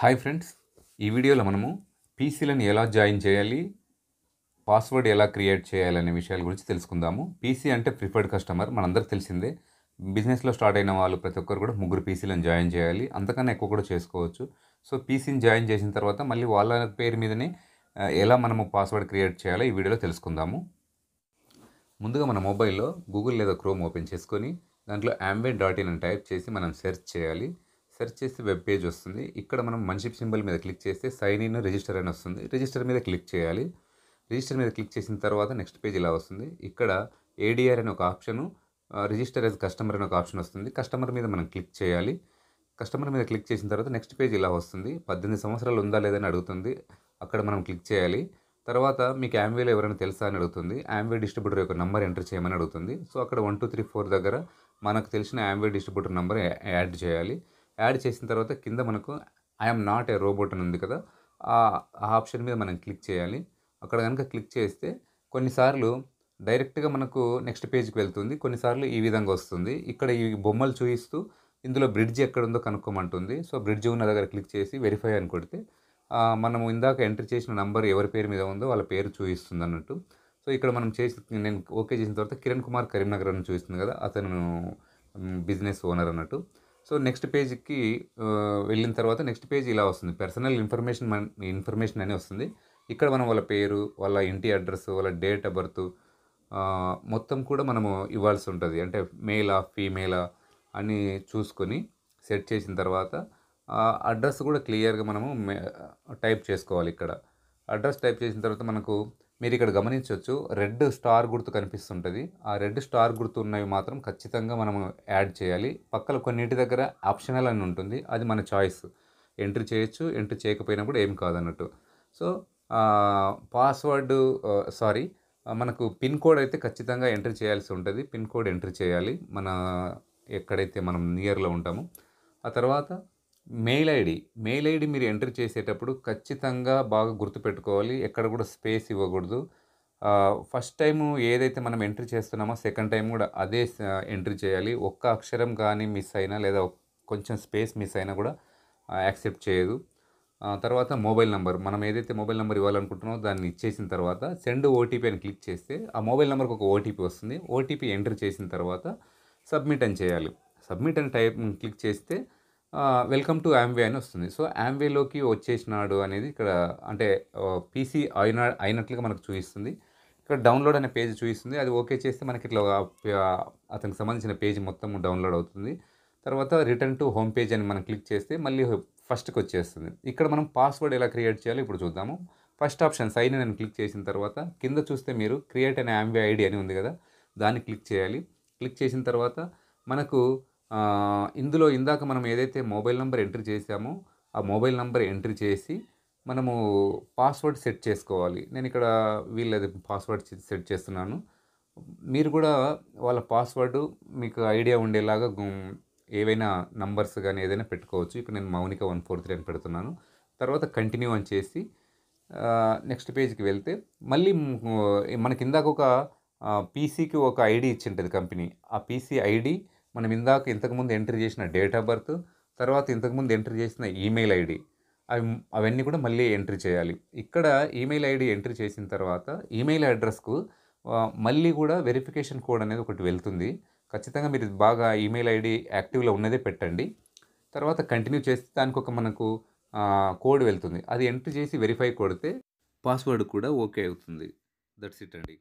hi friends ఈ వీడియోలో మనము పీసీలను ఎలా జాయిన్ చేయాలి పాస్వర్డ్ ఎలా క్రియేట్ చేయాలనే విషయాల గురించి తెలుసుకుందాము పీసీ అంటే ప్రిఫర్డ్ కస్టమర్ మనందరికి తెలిసిందే బిజినెస్లో స్టార్ట్ అయిన వాళ్ళు ప్రతి ఒక్కరు కూడా ముగ్గురు పీసీలను జాయిన్ చేయాలి అంతకన్నా ఎక్కువ కూడా చేసుకోవచ్చు సో పీసీని జాయిన్ చేసిన తర్వాత మళ్ళీ వాళ్ళ పేరు మీదనే ఎలా మనము పాస్వర్డ్ క్రియేట్ చేయాలో ఈ వీడియోలో తెలుసుకుందాము ముందుగా మన మొబైల్లో గూగుల్ లేదా క్రోమ్ ఓపెన్ చేసుకొని దాంట్లో ఆంబే డాట్ ఇన్ అని టైప్ చేసి మనం సెర్చ్ చేయాలి సెర్చ్ చేస్తే వెబ్ పేజ్ వస్తుంది ఇక్కడ మనం మన్షిప్ సింబల్ మీద క్లిక్ చేస్తే సైన్ ఇన్ రిజిస్టర్ అని వస్తుంది రిజిస్టర్ మీద క్లిక్ చేయాలి రిజిస్టర్ మీద క్లిక్ చేసిన తర్వాత నెక్స్ట్ పేజ్ ఇలా వస్తుంది ఇక్కడ ఏడిఆర్ అనే ఒక ఆప్షను రిజిస్టర్ యాజ్ కస్టమర్ అనే ఒక ఆప్షన్ వస్తుంది కస్టమర్ మీద మనం క్లిక్ చేయాలి కస్టమర్ మీద క్లిక్ చేసిన తర్వాత నెక్స్ట్ పేజ్ ఇలా వస్తుంది పద్దెనిమిది సంవత్సరాలు ఉందా లేదని అడుగుతుంది అక్కడ మనం క్లిక్ చేయాలి తర్వాత మీకు యామ్వేలో ఎవరైనా తెలుసా అని అడుగుతుంది యామ్వే డిస్ట్రిబ్యూటర్ యొక్క నెంబర్ ఎంటర్ చేయమని అడుగుతుంది సో అక్కడ వన్ టూ త్రీ ఫోర్ దగ్గర మనకు తెలిసిన యామ్వే డిస్ట్రిబ్యూటర్ నెంబర్ యాడ్ చేయాలి యాడ్ చేసిన తర్వాత కింద మనకు ఐఎమ్ నాట్ ఏ రోబోట్ అని ఉంది కదా ఆ ఆప్షన్ మీద మనం క్లిక్ చేయాలి అక్కడ కనుక క్లిక్ చేస్తే కొన్నిసార్లు డైరెక్ట్గా మనకు నెక్స్ట్ పేజ్కి వెళ్తుంది కొన్నిసార్లు ఈ విధంగా వస్తుంది ఇక్కడ ఈ బొమ్మలు చూపిస్తూ ఇందులో బ్రిడ్జ్ ఎక్కడ ఉందో కనుక్కోమంటుంది సో బ్రిడ్జ్ ఉన్న దగ్గర క్లిక్ చేసి వెరిఫై అని కొడితే మనము ఇందాక ఎంటర్ చేసిన నంబర్ ఎవరి పేరు మీద ఉందో వాళ్ళ పేరు చూపిస్తుంది అన్నట్టు సో ఇక్కడ మనం చేసి నేను ఓకే చేసిన తర్వాత కిరణ్ కుమార్ కరీంనగర్ అని చూపిస్తుంది కదా అతను బిజినెస్ ఓనర్ అన్నట్టు సో నెక్స్ట్ పేజ్కి వెళ్ళిన తర్వాత నెక్స్ట్ పేజ్ ఇలా వస్తుంది పర్సనల్ ఇన్ఫర్మేషన్ మన ఇన్ఫర్మేషన్ అని వస్తుంది ఇక్కడ మనం వాళ్ళ పేరు వాళ్ళ ఇంటి అడ్రస్ వాళ్ళ డేట్ ఆఫ్ బర్త్ మొత్తం కూడా మనము ఇవ్వాల్సి ఉంటుంది అంటే మేలా ఫీమేలా అని చూసుకొని సెట్ చేసిన తర్వాత అడ్రస్ కూడా క్లియర్గా మనము టైప్ చేసుకోవాలి ఇక్కడ అడ్రస్ టైప్ చేసిన తర్వాత మనకు మీరు ఇక్కడ గమనించవచ్చు రెడ్ స్టార్ గుర్తు కనిపిస్తుంటుంది ఆ రెడ్ స్టార్ గుర్తు ఉన్నవి మాత్రం ఖచ్చితంగా మనం యాడ్ చేయాలి పక్కన కొన్నింటి దగ్గర ఆప్షనల్ అని ఉంటుంది అది మన చాయిస్ ఎంట్రీ చేయొచ్చు ఎంట్రీ చేయకపోయినప్పుడు ఏం కాదన్నట్టు సో పాస్వర్డ్ సారీ మనకు పిన్ కోడ్ అయితే ఖచ్చితంగా ఎంట్రీ చేయాల్సి ఉంటుంది పిన్ కోడ్ ఎంట్రీ చేయాలి మన ఎక్కడైతే మనం నియర్లో ఉంటామో ఆ తర్వాత మెయిల్ ఐడి మెయిల్ ఐడి మీరు ఎంటర్ చేసేటప్పుడు ఖచ్చితంగా బాగా గుర్తుపెట్టుకోవాలి ఎక్కడ కూడా స్పేస్ ఇవ్వకూడదు ఫస్ట్ టైం ఏదైతే మనం ఎంట్రీ చేస్తున్నామో సెకండ్ టైం కూడా అదే ఎంట్రీ చేయాలి ఒక్క అక్షరం కానీ మిస్ అయినా లేదా కొంచెం స్పేస్ మిస్ అయినా కూడా యాక్సెప్ట్ చేయదు తర్వాత మొబైల్ నెంబర్ మనం ఏదైతే మొబైల్ నెంబర్ ఇవ్వాలనుకుంటున్నామో దాన్ని ఇచ్చేసిన తర్వాత సెండ్ ఓటీపీ అని క్లిక్ చేస్తే ఆ మొబైల్ నెంబర్కి ఒక ఓటీపీ వస్తుంది ఓటీపీ ఎంటర్ చేసిన తర్వాత సబ్మిట్ అని చేయాలి సబ్మిట్ అని టైప్ క్లిక్ చేస్తే వెల్కమ్ టు యామ్వే అని వస్తుంది సో యామ్వేలోకి వచ్చేసినాడు అనేది ఇక్కడ అంటే పీసీ అయిన అయినట్లుగా మనకు చూపిస్తుంది ఇక్కడ డౌన్లోడ్ అనే పేజ్ చూపిస్తుంది అది ఓకే చేస్తే మనకి ఇట్లా అతనికి సంబంధించిన పేజ్ మొత్తం డౌన్లోడ్ అవుతుంది తర్వాత రిటర్న్ టు హోమ్ పేజ్ అని మనం క్లిక్ చేస్తే మళ్ళీ ఫస్ట్కి వచ్చేస్తుంది ఇక్కడ మనం పాస్వర్డ్ ఎలా క్రియేట్ చేయాలో ఇప్పుడు చూద్దాము ఫస్ట్ ఆప్షన్ సైన్ అని క్లిక్ చేసిన తర్వాత కింద చూస్తే మీరు క్రియేట్ అనే యామ్వే ఐడి అని ఉంది కదా దాన్ని క్లిక్ చేయాలి క్లిక్ చేసిన తర్వాత మనకు ఇందులో ఇందాక మనం ఏదైతే మొబైల్ నెంబర్ ఎంట్రీ చేసామో ఆ మొబైల్ నెంబర్ ఎంట్రీ చేసి మనము పాస్వర్డ్ సెట్ చేసుకోవాలి నేను ఇక్కడ వీళ్ళది పాస్వర్డ్ సెట్ చేస్తున్నాను మీరు కూడా వాళ్ళ పాస్వర్డ్ మీకు ఐడియా ఉండేలాగా ఏవైనా నంబర్స్ కానీ ఏదైనా పెట్టుకోవచ్చు ఇక్కడ నేను మౌనిక వన్ ఫోర్ త్రీ అని పెడుతున్నాను తర్వాత కంటిన్యూ అని చేసి నెక్స్ట్ పేజ్కి వెళ్తే మళ్ళీ మనకి ఇందాక ఒక పీసీకి ఒక ఐడి ఇచ్చింటుంది కంపెనీ ఆ పీసీ ఐడి మనం ఇందాక ఇంతకుముందు ఎంట్రీ చేసిన డేట్ ఆఫ్ బర్త్ తర్వాత ఇంతకుముందు ఎంట్రీ చేసిన ఈమెయిల్ ఐడి అవి అవన్నీ కూడా మళ్ళీ ఎంట్రీ చేయాలి ఇక్కడ ఈమెయిల్ ఐడి ఎంట్రీ చేసిన తర్వాత ఈమెయిల్ అడ్రస్కు మళ్ళీ కూడా వెరిఫికేషన్ కోడ్ అనేది ఒకటి వెళ్తుంది ఖచ్చితంగా మీరు బాగా ఈమెయిల్ ఐడి యాక్టివ్లో ఉన్నదే పెట్టండి తర్వాత కంటిన్యూ చేస్తే దానికి ఒక మనకు కోడ్ వెళ్తుంది అది ఎంట్రీ చేసి వెరిఫై కొడితే పాస్వర్డ్ కూడా ఓకే అవుతుంది దట్స్ ఇట్ అండి